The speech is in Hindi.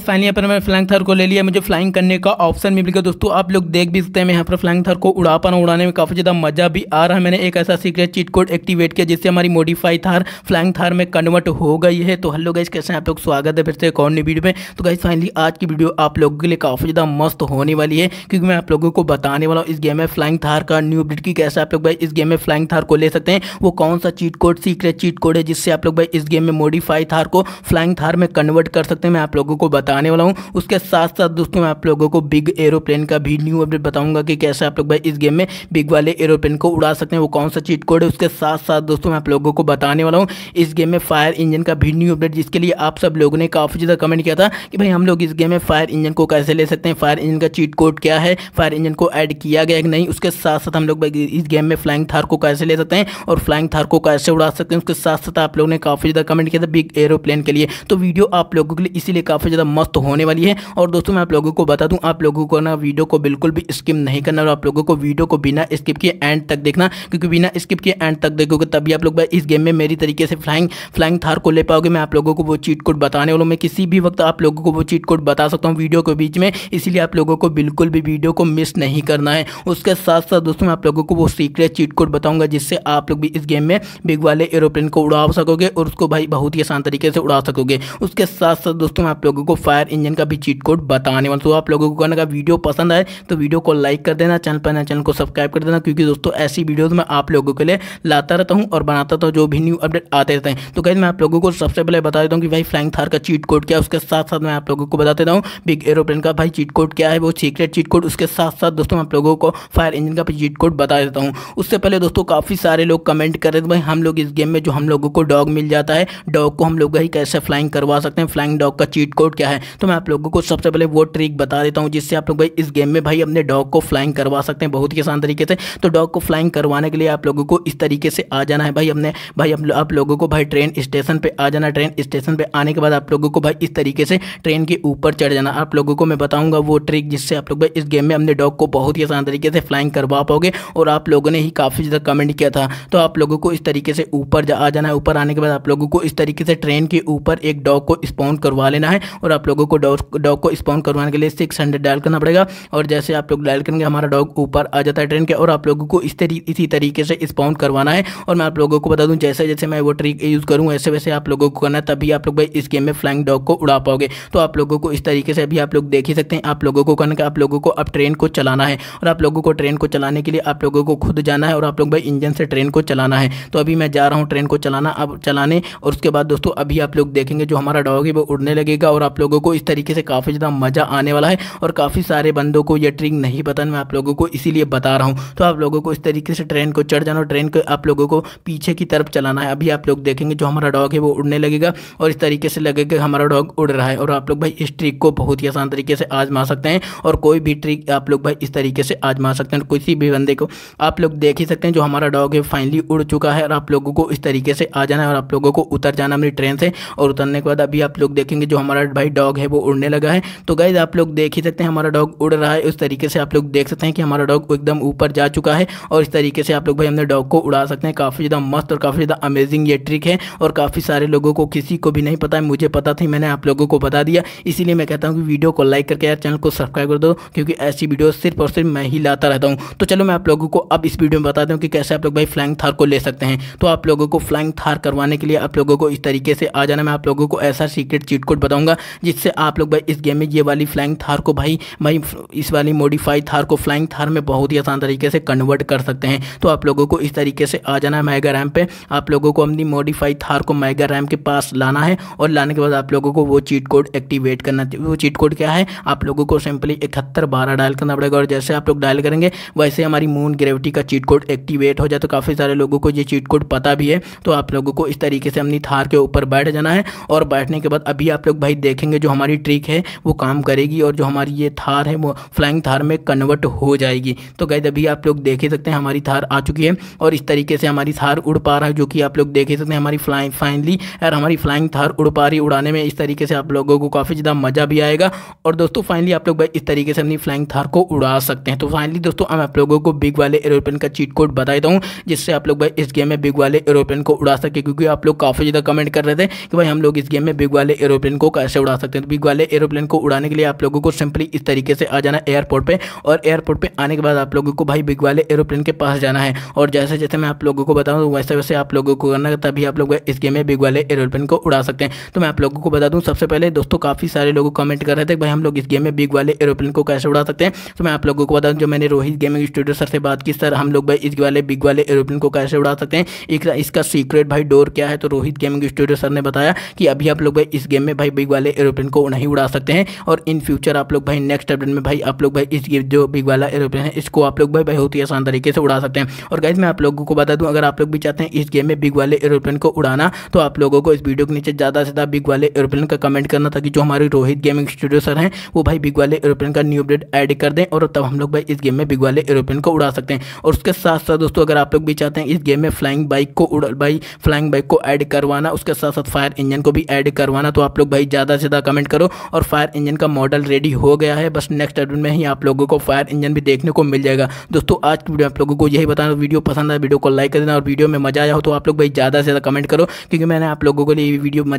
फाइनली यहाँ पर मैंने फ्लाइंग थर को ले लिया मुझे फ्लाइंग करने का ऑप्शन मिल गया दोस्तों आप लोग देख भी सकते हैं मैं यहाँ पर फ्लाइंग थर को उड़ा पाना उड़ाने में काफ़ी ज़्यादा मजा भी आ रहा है मैंने एक ऐसा सीक्रेट चीट कोड एक्टिवेट किया जिससे हमारी मॉडिफाई थार फ्लाइंग थार में कन्वर्ट हो गई है तो हेलो गाइज कैसे आप लोग स्वागत है फिर से कौन नी वीडियो में तो गई फाइनली आज की वीडियो आप लोगों के लिए काफ़ी ज़्यादा मस्त होने वाली है क्योंकि मैं आप लोगों को बताने वाला हूँ इस गेम में फ्लाइंग थार का न्यू अपडेट की कैसे आप लोग भाई इस गेम में फ्लाइंग थार को ले सकते हैं वो कौन सा cheat code secret cheat code है जिससे आप लोग भाई इस गेम में मॉडिफाई थार को फ्लाइंग थार में कन्वर्ट कर सकते हैं मैं आप लोगों को बताने वाला हूँ उसके साथ साथ दोस्तों मैं आप लोगों को बिग एरोप्लेन का भी न्यू अपडेट बताऊँगा कि कैसे आप लोग भाई इस गेम में बिग वाले एरोप्लेन को उड़ा सकते हैं वो कौन सा चीट कोड है उसके साथ साथ दोस्तों मैं आप लोगों को बताने वाला हूँ इस गेम में फायर इंजन का भी न्यू अपडेट जिसके लिए आप सब लोगों ने काफ़ी ज़्यादा कमेंट किया था कि भाई हम लोग इस गेम में फायर इंजन को कैसे ले सकते हैं फायर इंजन का चीट कोड क्या है फायर इंजन को ऐड किया गया कि नहीं उसके साथ साथ हम लोग इस गेम में फ्लाइंग थार को कैसे ले सकते हैं और फ्लाइंग थार को कैसे उड़ा सकते हैं उसके साथ साथ आप लोगों ने काफ़ी ज़्यादा कमेंट किया था बिग एरोप्लेन के लिए तो वीडियो आप लोगों के लिए इसीलिए काफ़ी ज़्यादा मस्त होने वाली है और दोस्तों मैं आप लोगों को बता दूँ आप लोगों को ना वीडियो को बिल्कुल भी स्किप नहीं करना और आप लोगों को वीडियो को बिना स्किप किए एंड तक देखना क्योंकि बिना स्किप किए एंड तक देखोगे तभी आप लोग इस गेम में मेरी तरीके से फ्लाइंग फ्लाइंग थार को ले पाओगे मैं आप लोगों को वो चीट कोड बताने वालों मैं किसी भी वक्त आप लोगों को वो चीट कोड बता सकता हूँ वीडियो के बीच में इसीलिए आप लोगों को बिल्कुल भी वीडियो को मिस नहीं करना है उसके साथ साथ दोस्तों मैं आप लोगों को वो सीक्रेट चीट कोड बताऊंगा जिससे आप लोग भी इस गेम में बिग वाले एरोप्लेन को उड़ा सकोगे और उसको भाई बहुत ही आसान तरीके से उड़ा सकोगे उसके साथ साथ दोस्तों मैं आप लोगों को फायर इंजन का भी चीट कोड बताने वाला तो आप लोगों को अगर वीडियो पसंद आए तो वीडियो को लाइक कर देना चैनल पर चैनल को सब्सक्राइब कर देना क्योंकि दोस्तों ऐसी वीडियोज़ मैं आप लोगों के लिए लाता रहता हूँ और बनाता था जो भी न्यू अपडेट आते रहते हैं तो कहीं मैं आप लोगों को सबसे पहले बता देता हूँ कि भाई फ्लाइंग थार का चीट कोड क्या है उसके साथ साथ मैं आप लोगों को बता देता हूँ बिग एरोप्लेन का भाई चीट कोड क्या है वो सीक्रेट चीट कोड उसके साथ साथ दोस्तों आप लोगों को फायर इंजन का भी चीट कोड बता देता हूँ उससे पहले दोस्तों काफ़ी सारे लोग कमेंट कर रहे थे भाई हम लोग इस गेम में जो हम लोगों को डॉग मिल जाता है डॉग को हम लोग ही कैसे फ्लाइंग करवा सकते हैं फ्लाइंग डॉग का चीट कोड क्या है है तो मैं आप लोगों को सबसे पहले वो ट्रिक बता देता हूँ जिससे आप लोग भाई इस गेम में भाई अपने डॉग को फ्लाइंग करवा सकते हैं बहुत ही आसान तरीके से तो डॉग को फ्लाइंग करवाने के लिए आप लोगों को इस तरीके से आ जाना है भाई अपने भाई आप लोगों को भाई ट्रेन स्टेशन पर आ जाना ट्रेन स्टेशन पर आने के बाद आप लोगों को भाई इस तरीके से ट्रेन के ऊपर चढ़ जाना आप लोगों को मैं बताऊँगा वो ट्रिक जिससे आप लोग भाई इस गेम में अपने डॉग को बहुत ही आसान तरीके से फ्लाइंग करवा पाओगे और आप लोगों ने ही काफ़ी ज़्यादा कमेंट किया था तो आप लोगों को इस तरीके से ऊपर आ जाना है ऊपर आने के बाद आप लोगों को इस तरीके से ट्रेन के ऊपर एक डॉग को स्पॉन करवा लेना है और और आप लोगों को डॉग को स्पॉन करवाने के लिए सिक्स हंड्रेड डायल करना पड़ेगा और जैसे आप लोग डायल करेंगे हमारा डॉग ऊपर आ जाता है ट्रेन के और आप लोगों को इस तरी, इसी तरीके से स्पॉन करवाना है और मैं आप लोगों को बता दूँ जैसे जैसे मैं वो ट्रिक यूज़ करूँ ऐसे वैसे आप लोगों को करना है तभी आप लोग भाई इस गेम में फ्लाइंग डॉग को उड़ा पाओगे तो आप लोगों को इस तरीके से अभी आप लोग देख ही सकते हैं आप लोगों को करना आप लोगों को अब ट्रेन को चलाना है और आप लोगों को ट्रेन को चलाने के लिए आप लोगों को खुद जाना है और आप लोग भाई इंजन से ट्रेन को चलाना है तो अभी मैं जा रहा हूँ ट्रेन को चलाना अब चलाने और उसके बाद दोस्तों अभी आप लोग देखेंगे जो हमारा डॉग है वो उड़ने लगेगा और आप लोगों को इस तरीके से काफ़ी ज़्यादा मज़ा आने वाला है और काफ़ी सारे बंदों को ये ट्रिक नहीं पता मैं आप लोगों को इसीलिए बता रहा हूँ तो आप लोगों को इस तरीके से ट्रेन को चढ़ जाना और ट्रेन को आप लोगों को पीछे की तरफ चलाना है अभी आप लोग देखेंगे जो हमारा डॉग है वो उड़ने लगेगा और इस तरीके से लगेगा हमारा डॉग उड़ रहा है और आप लोग भाई इस ट्रिक को बहुत ही आसान तरीके से आजमा सकते हैं और कोई भी ट्रिक आप लोग भाई इस तरीके से आजमा सकते हैं किसी भी बंदे को आप लोग देख ही सकते हैं जो हमारा डॉग है फाइनली उड़ चुका है और आप लोगों को इस तरीके से आ जाना है और आप लोगों को उतर जाना अपनी ट्रेन से और उतरने के बाद अभी आप लोग देखेंगे जो हमारा भाई डॉग है वो उड़ने लगा है तो गाइज आप लोग देख ही सकते हैं हमारा डॉग उड़ रहा है उस तरीके से आप लोग देख सकते हैं कि हमारा डॉग एकदम ऊपर जा चुका है और इस तरीके से आप लोग भाई हमने डॉग को उड़ा सकते हैं काफ़ी ज़्यादा मस्त और काफ़ी ज़्यादा अमेजिंग ये ट्रिक है और काफ़ी सारे लोगों को किसी को भी नहीं पता है मुझे पता थी मैंने आप लोगों को बता दिया इसीलिए मैं कहता हूँ कि वीडियो को लाइक करके यार चैनल को सब्सक्राइब कर दो क्योंकि ऐसी वीडियो सिर्फ और सिर्फ मैं ही लाता रहता हूँ तो चलो मैं आप लोगों को अब इस वीडियो में बताता हूँ कि कैसे आप लोग भाई फ्लैंग थार को ले सकते हैं तो आप लोगों को फ्लैंग थार करवाने के लिए आप लोगों को इस तरीके से आ जाना मैं आप लोगों को ऐसा सीक्रेट चीट कोड बताऊंगा जिससे आप लोग भाई इस गेम में ये वाली फ्लाइंग थार को भाई भाई इस वाली मोडिफाइड थार को फ्लाइंग थार में बहुत ही आसान तरीके से कन्वर्ट कर सकते हैं तो आप लोगों को इस तरीके से आ जाना है मैगा रैम पे आप लोगों को अपनी मोडिफाइड थार को मैगा रैम के पास लाना है और लाने के बाद आप लोगों को वो चीट कोड एक्टिवेट करना वो चीट कोड क्या है आप लोगों को सिंपली इकहत्तर बारह डायल करना पड़ेगा और जैसे आप लोग डायल करेंगे वैसे हमारी मून ग्रेविटी का चीट कोड एक्टिवेट हो जाए तो काफ़ी सारे लोगों को ये चीट कोड पता भी है तो आप लोगों को इस तरीके से अपनी थार के ऊपर बैठ जाना है और बैठने के बाद अभी आप लोग भाई देखेंगे करेंगे जो हमारी ट्रिक है वो काम करेगी और जो हमारी ये थार है वो फ्लाइंग थार में कन्वर्ट हो जाएगी तो गैद अभी आप लोग देख ही सकते हैं हमारी थार आ चुकी है और इस तरीके से हमारी थार उड़ पा रहा है जो कि आप लोग देख ही सकते हैं हमारी फ्लाइंग फाइनली यार हमारी फ्लाइंग थार उड़ पा रही उड़ाने में इस तरीके से आप लोगों को काफ़ी ज़्यादा मज़ा भी आएगा और दोस्तों फाइनली आप लोग भाई इस तरीके से अपनी फ्लाइंग थार को उड़ा सकते हैं तो फाइनली दोस्तों हम आप लोगों को बिग वाले एरोप्लेन का चीट कोड बता देता हूँ जिससे आप लोग भाई इस गेम में बिग वाले एरोप्लेन को उड़ा सके क्योंकि आप लोग काफ़ी ज़्यादा कमेंट कर रहे थे कि भाई हम लोग इस गेम में बिग वाले एरोप्लेन को कैसे उड़ा सकते हैं तो बिग वाले एरोप्लेन को उड़ाने के लिए आप लोगों को सिंपली इस तरीके से आ जाना एयरपोर्ट पर और एयरपोर्ट पर आने के बाद आप लोगों को भाई बिग वाले एरोप्लेन के पास जाना है और जैसे जैसे मैं आप लोगों को बताऊँ तो वैसे वैसे आप लोगों को करना तभी आप लोग इस गेम में बिग वाले एरोप्लेन को उड़ा सकते हैं तो मैं आप लोगों को बता दूँ सबसे पहले दोस्तों काफ़ी सारे लोग कमेंट कर रहे थे भाई हम लोग इस गेम में बिग वाले एरोप्लेन को कैसे उड़ा सकते हैं तो मैं आप लोगों को बता दूँ जो मैंने रोहित गेमिंग स्टूडियो सर से बात की सर हम लोग भाई इस वाले बिग वाले एरोप्लेन को कैसे उड़ा सकते हैं एक इसका सीक्रेट भाई डोर क्या है तो रोहित गेमिंग स्टूडियो सर ने बताया कि अभी आप लोग भाई इस गेम में भाई बिग वाले एरोप्लेन को नहीं उड़ा सकते हैं और इन फ्यूचर आप लोग भाई नेक्स्ट अपडेट में भाई आप लोग भाई इस जो बिग वाला एरोप्लेन है इसको आप लोग भाई बहुत ही आसान तरीके से उड़ा सकते हैं और गाइज मैं आप लोगों को बता दूँ अगर आप लोग भी चाहते हैं इस गेम में बिग वाले एरोप्लेन को उड़ाना तो आप लोगों को इस वीडियो के नीचे ज़्यादा से ज़्यादा बिग वाले एरोप्लेन का कमेंट करना ताकि जो हमारे रोहित गेमिंग स्टूडियो सर हैं वो भाई बिग वाले एरोप्लेन का न्यू अपडेट ऐड कर दें और तब हम लोग भाई इस गेम में बिग वाले एरोप्लेन को उड़ा सकते हैं और उसके साथ साथ दोस्तों अगर आप लोग भी चाहते हैं इस गेम में फ्लाइंग बाइक को उड़ भाई फ्लाइंग बाइक को ऐड करवाना उसके साथ साथ फायर इंजन को भी ऐड करवाना तो आप लोग भाई ज़्यादा से ज़्यादा कमेंट करो और फायर इंजन का मॉडल रेडी हो गया है बस नेक्स्ट अपडेट में ही आप लोगों को फायर इंजन भी देखने को मिल जाएगा दोस्तों आज की वीडियो आप लोगों को यही बताना वीडियो पसंद आया वीडियो को लाइक कर देना और वीडियो में मजा आया हो तो आप लोग भाई ज़्यादा से ज़्यादा कमेंट करो क्योंकि मैंने आप लोगों के लिए वीडियो